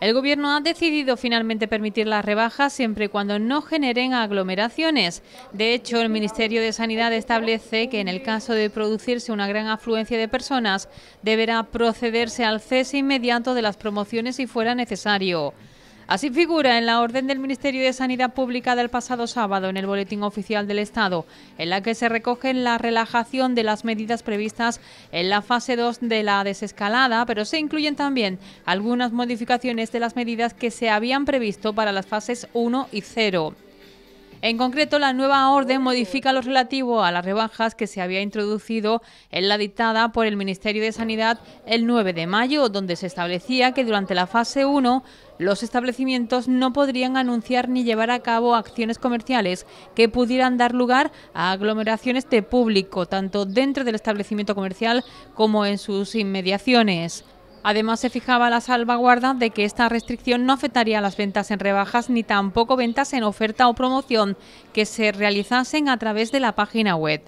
El Gobierno ha decidido finalmente permitir las rebajas siempre y cuando no generen aglomeraciones. De hecho, el Ministerio de Sanidad establece que en el caso de producirse una gran afluencia de personas, deberá procederse al cese inmediato de las promociones si fuera necesario. Así figura en la orden del Ministerio de Sanidad Pública del pasado sábado en el Boletín Oficial del Estado, en la que se recoge la relajación de las medidas previstas en la fase 2 de la desescalada, pero se incluyen también algunas modificaciones de las medidas que se habían previsto para las fases 1 y 0. En concreto, la nueva orden modifica lo relativo a las rebajas que se había introducido en la dictada por el Ministerio de Sanidad el 9 de mayo, donde se establecía que durante la fase 1 los establecimientos no podrían anunciar ni llevar a cabo acciones comerciales que pudieran dar lugar a aglomeraciones de público, tanto dentro del establecimiento comercial como en sus inmediaciones. Además, se fijaba la salvaguarda de que esta restricción no afectaría a las ventas en rebajas ni tampoco ventas en oferta o promoción que se realizasen a través de la página web.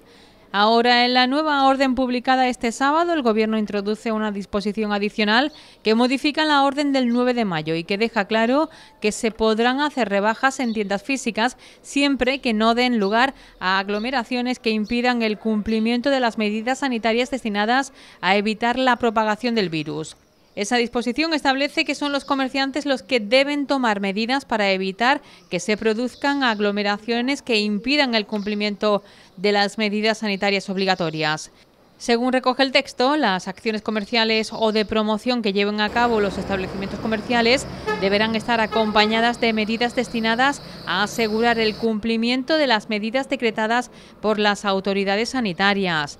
Ahora, en la nueva orden publicada este sábado, el Gobierno introduce una disposición adicional que modifica la orden del 9 de mayo y que deja claro que se podrán hacer rebajas en tiendas físicas siempre que no den lugar a aglomeraciones que impidan el cumplimiento de las medidas sanitarias destinadas a evitar la propagación del virus. Esa disposición establece que son los comerciantes los que deben tomar medidas para evitar que se produzcan aglomeraciones que impidan el cumplimiento de las medidas sanitarias obligatorias. Según recoge el texto, las acciones comerciales o de promoción que lleven a cabo los establecimientos comerciales deberán estar acompañadas de medidas destinadas a asegurar el cumplimiento de las medidas decretadas por las autoridades sanitarias.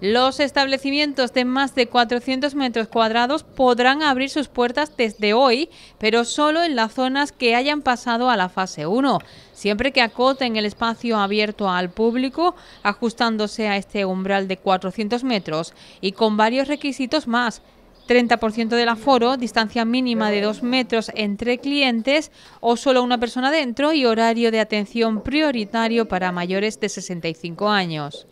Los establecimientos de más de 400 metros cuadrados podrán abrir sus puertas desde hoy, pero solo en las zonas que hayan pasado a la fase 1, siempre que acoten el espacio abierto al público, ajustándose a este umbral de 400 metros y con varios requisitos más, 30% del aforo, distancia mínima de 2 metros entre clientes o solo una persona dentro y horario de atención prioritario para mayores de 65 años.